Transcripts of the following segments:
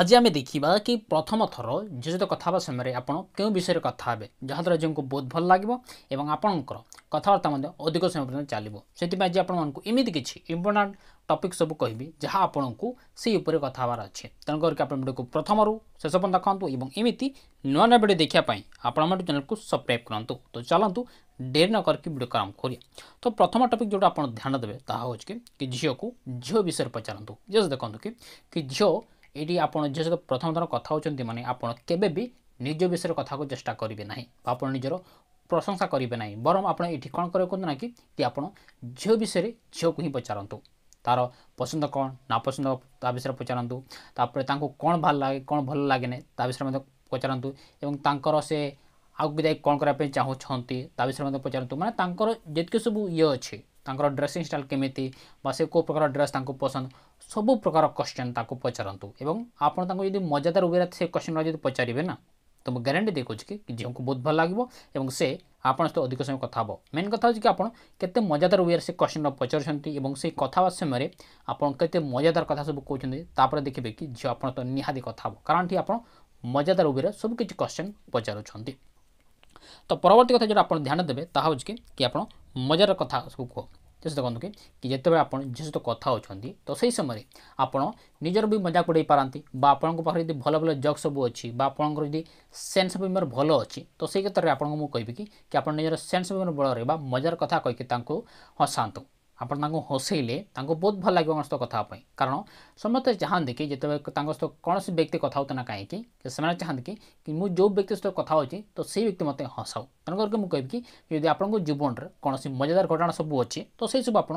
আজ আমি দেখিবা কি প্রথম থর ঝিও সহ কথা হওয়া সময় আপনার কেউ বিষয়ে কথা হবে যাহাদ্বারা ঝিউকে বহুত ভাল লাগবে এবং আপনার কথাবার্তা অধিক সময় পর্যন্ত চালব সেই আজ আপনার এমিতি কিছু ইম্পর্টাট টপিক সব কহবি যা আপনার সেই উপরে কথা হওয়ার আছে তেমন করি আপনার ভিডিওকে প্রথমর শেষ পর্যন্ত দেখুন এবং এমিতি নয় নয় ভিডিও দেখা আপনার আমার চ্যানেলকে সবসক্রাইব করতু তো চলতু ডেরি ন করি ভিডিও আরম্ভ করি তো প্রথম টপিক যেটা আপনার ধ্যান দেবে তাহা হচ্ছে কি ঝিউকে ঝিও বিষয়ে পচারতু যে দেখুন কি ঝিও ଏଇଠି ଆପଣ ଝିଅ ସହିତ ପ୍ରଥମ ଥର କଥା ହେଉଛନ୍ତି ମାନେ ଆପଣ କେବେ ବି ନିଜ ବିଷୟରେ କଥାକୁ ଚେଷ୍ଟା କରିବେ ନାହିଁ ବା ଆପଣ ନିଜର ପ୍ରଶଂସା କରିବେ ନାହିଁ ବରଂ ଆପଣ ଏଇଠି କ'ଣ କରିବାକୁ ନା କି କି ଆପଣ ଝିଅ ବିଷୟରେ ଝିଅକୁ ହିଁ ପଚାରନ୍ତୁ ତାର ପସନ୍ଦ କ'ଣ ନାପସନ୍ଦ ତା ବିଷୟରେ ପଚାରନ୍ତୁ ତାପରେ ତାଙ୍କୁ କ'ଣ ଭଲ ଲାଗେ କ'ଣ ଭଲ ଲାଗେନି ତା ବିଷୟରେ ମଧ୍ୟ ପଚାରନ୍ତୁ ଏବଂ ତାଙ୍କର ସେ ଆଗକୁ ଯାଇ କ'ଣ କରିବା ପାଇଁ ଚାହୁଁଛନ୍ତି ତା ବିଷୟରେ ମଧ୍ୟ ପଚାରନ୍ତୁ ମାନେ ତାଙ୍କର ଯେତିକି ସବୁ ଇଏ ଅଛି ତାଙ୍କର ଡ୍ରେସିଂ ଷ୍ଟାଇଲ୍ କେମିତି ବା ସେ କେଉଁ ପ୍ରକାର ଡ୍ରେସ୍ ତାଙ୍କୁ ପସନ୍ଦ সব প্রকার কোশ্চেন তা কো পচারন্তু এবং আপন তা কো যদি মজাদার উইরে সে কোশ্চেন হয় যদি পচারিবে না তম গ্যারান্টি দি কোজ কি যেও কো বহুত ভাল লাগব এবং সে আপন স অধিক সময় কথা হব মেন কথা হ জি আপন কতে মজাদার উইরে সে কোশ্চেন পচারছந்தி এবং সে কথাবাসে মরে আপন কতে মজাদার কথা সব কোছந்தி তাপরে দেখিবে কি যে আপন তো নিহাদি কথা হব কারণটি আপন মজাদার উইরে সব কিছু কোশ্চেন পচারছந்தி তো পরবর্তী কথা যে আপন ধ্যান দেবে তা হজ কি কি আপন মজার কথা সুকো त्यसो कन्धिक कि कि जति आउँछ त सही समयले आपरबि मजाको डे पारको पाखेर भल भयो जग सबु अब सेन्स अफ म्युमर भयो अहिले त सही कि आउनु निजर सेन्स अफ म्युमर बल रहे मजार कथा हसा ଆପଣ ତାଙ୍କୁ ହସେଇଲେ ତାଙ୍କୁ ବହୁତ ଭଲ ଲାଗିବ ଆମ ସହିତ କଥା ହେବା ପାଇଁ କାରଣ ସମସ୍ତେ ଚାହାନ୍ତି କି ଯେତେବେଳେ ତାଙ୍କ ସହିତ କୌଣସି ବ୍ୟକ୍ତି କଥା ନା କାହିଁକି ସେମାନେ ଚାହାନ୍ତି କି ମୁଁ ଯେଉଁ ବ୍ୟକ୍ତି ସହିତ କଥା ହେଉଛି ତ ସେଇ ବ୍ୟକ୍ତି ମୋତେ ହସାଉ ତେଣୁକରିକି ମୁଁ କହିବି କି ଯଦି ଆପଣଙ୍କ ଜୀବନରେ କୌଣସି ମଜାଦାର ଘଟଣା ସବୁ ଅଛି ତ ସେହିସବୁ ଆପଣ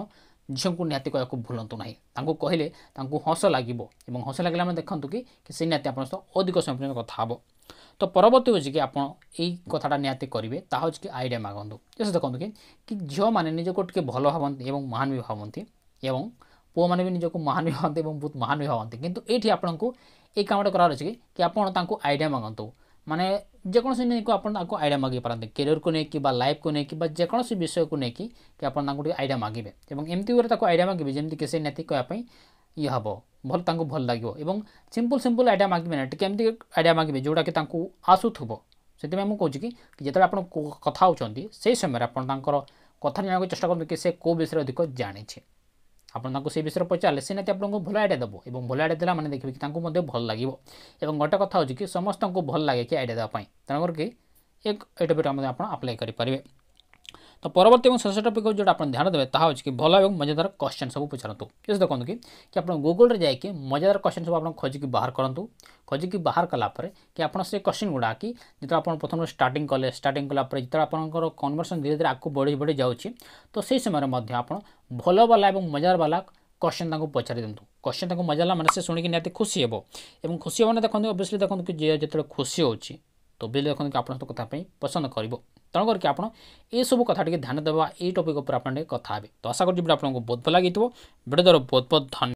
ଝିଅଙ୍କୁ ନିହାତି କହିବାକୁ ଭୁଲନ୍ତୁ ନାହିଁ ତାଙ୍କୁ କହିଲେ ତାଙ୍କୁ ହସ ଲାଗିବ ଏବଂ ହସ ଲାଗିଲେ ଆମେ ଦେଖନ୍ତୁ କି ସେ ନିହାତି ଆପଣଙ୍କ ସହିତ ଅଧିକ ସମୟ କଥା ହେବ তো পরবর্তী হচ্ছে কি আপনার এই কথাটা নিহতি করবে তা হচ্ছে কি আইডিয়া মাগতু এসে দেখুন কি কি ঝিও মানে নিজকে টিকে ভাল ভাবতে এবং মহান বি ভাবতে এবং পুয়া মানে বি নিজকে মহান বি ভাবতে এবং বহুত মহান বি ভাবতে কিন্তু এইটি আপনার এই কামটা করার আছে কি আপনার তাঁকু আইডিয়া মাগতু মানে যেকোনসি নেইকি আপনার তাঁকু আইডিয়া মাগি পারতে কেরিয়রকু নেইকি বা লাইফকু নেইকি বা যেকোনসি বিষয়কু নেইকি কি আপনার তাঁকু টিকে আইডিয়া মাগিবে এবং এমতি করে তাঁকু আইডিয়া মাগিবে যেমতি কি সেই নিহতি কয়া ইয়ে হব ଭଲ ତାଙ୍କୁ ଭଲ ଲାଗିବ ଏବଂ ସିମ୍ପଲ୍ ସିମ୍ପଲ୍ ଆଇଡ଼ିଆ ମାଗିବେନି ଟିକେ ଏମିତି ଆଇଡ଼ିଆ ମାଗିବେ ଯେଉଁଟାକି ତାଙ୍କୁ ଆସୁଥିବ ସେଥିପାଇଁ ମୁଁ କହୁଛି କି ଯେତେବେଳେ ଆପଣ କଥା ହେଉଛନ୍ତି ସେହି ସମୟରେ ଆପଣ ତାଙ୍କର କଥା ଜାଣିବାକୁ ଚେଷ୍ଟା କରନ୍ତୁ କି ସେ କେଉଁ ବିଷୟରେ ଅଧିକ ଜାଣିଛି ଆପଣ ତାଙ୍କୁ ସେ ବିଷୟରେ ପଚାରିଲେ ସେ ନିହାତି ଆପଣଙ୍କୁ ଭଲ ଆଇଡ଼ିଆ ଦେବ ଏବଂ ଭଲ ଆଇଡ଼ିଆ ଦେଲା ମାନେ ଦେଖିବେ କି ତାଙ୍କୁ ମଧ୍ୟ ଭଲ ଲାଗିବ ଏବଂ ଗୋଟେ କଥା ହେଉଛି କି ସମସ୍ତଙ୍କୁ ଭଲ ଲାଗେ କି ଆଇଡ଼ିଆ ଦେବା ପାଇଁ ତେଣୁକରି କି ଏକ ଏଇଟା ଆପଣ ଆପ୍ଲାଏ କରିପାରିବେ ତ ପରବର୍ତ୍ତୀ ଏବଂ ଶେଷ ଟପିକ୍ ହେଉଛି ଯେଉଁଟା ଆପଣ ଧ୍ୟାନ ଦେବେ ତାହା ହେଉଛି କି ଭଲ ଏବଂ ମଜାଦାର କ୍ୱେଶ୍ଚନ୍ ସବୁ ପଚାରନ୍ତୁ ଯଦି ଦେଖନ୍ତୁ କି କି ଆପଣ ଗୁଗୁଲ୍ରେ ଯାଇକି ମଜାଦାର କ୍ୱେଶ୍ଚନ୍ ସବୁ ଆପଣ ଖୋଜିକି ବାହାର କରନ୍ତୁ ଖୋଜିକି ବାହାର କଲା ପରେ କି ଆପଣ ସେ କ୍ୱେଶ୍ଚନ୍ ଗୁଡ଼ା କି ଯେତେବେଳେ ଆପଣ ପ୍ରଥମେ ଷ୍ଟାର୍ଟିଂ କଲେ ଷ୍ଟାର୍ଟିଂ କଲା ପରେ ଯେତେବେଳେ ଆପଣଙ୍କର କନଭର୍ସନ୍ ଧୀରେ ଧୀରେ ଆଗକୁ ବଢ଼ି ବଢ଼ି ଯାଉଛି ତ ସେହି ସମୟରେ ମଧ୍ୟ ଆପଣ ଭଲବାଲା ଏବଂ ମଜାଦାରବାଲା क्वेश्चन को पचारि दिंतु क्वेश्चन को मजा मैंने से शुणी निहती खुशी हे और खुशी हे मैंने देखते अभियसली देखते कि जे जो खुशी हो तो बिल देखते आप कथापी पसंद कर तेणुक आप सब कथ ध्यान देवा यही टपिक आप कथे तो आशा करें बहुत भल लगे भिडियो द्वारा बहुत बहुत धन्यवाद